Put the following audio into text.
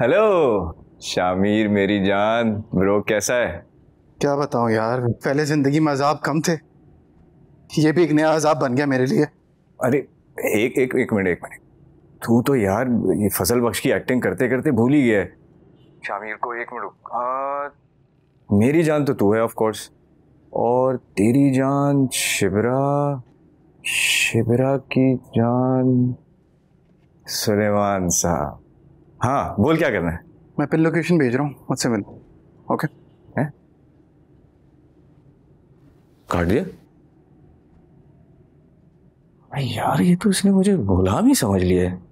hello Shamir मेरी जान bro कैसा है क्या बताऊं यार पहले जिंदगी में अजाब कम थे ये भी एक नया अजाब बन गया मेरे लिए अरे एक एक एक मिनट एक मिनट तू तो यार ये फसल बख्श की एक्टिंग करते करते भूल ही गया शामिर को एक मिनट मेरी जान तो तू है ऑफ कोर्स और तेरी जान शिबरा शिबरा की जान सुलेमान साहब हाँ बोल क्या करना है मैं पिन लोकेशन भेज रहा हूँ मुझसे मिल ओके हैं काट दिया यार ये तो इसने मुझे गुलाम ही समझ लिया है